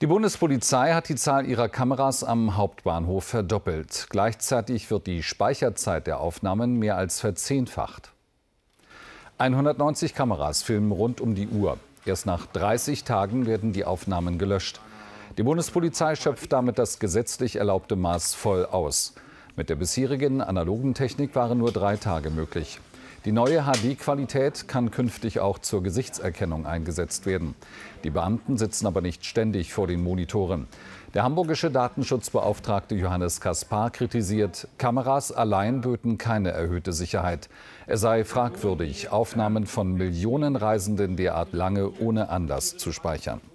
Die Bundespolizei hat die Zahl ihrer Kameras am Hauptbahnhof verdoppelt. Gleichzeitig wird die Speicherzeit der Aufnahmen mehr als verzehnfacht. 190 Kameras filmen rund um die Uhr. Erst nach 30 Tagen werden die Aufnahmen gelöscht. Die Bundespolizei schöpft damit das gesetzlich erlaubte Maß voll aus. Mit der bisherigen analogen Technik waren nur drei Tage möglich. Die neue HD-Qualität kann künftig auch zur Gesichtserkennung eingesetzt werden. Die Beamten sitzen aber nicht ständig vor den Monitoren. Der hamburgische Datenschutzbeauftragte Johannes Kaspar kritisiert, Kameras allein böten keine erhöhte Sicherheit. Es sei fragwürdig, Aufnahmen von Millionen Reisenden derart lange ohne Anlass zu speichern.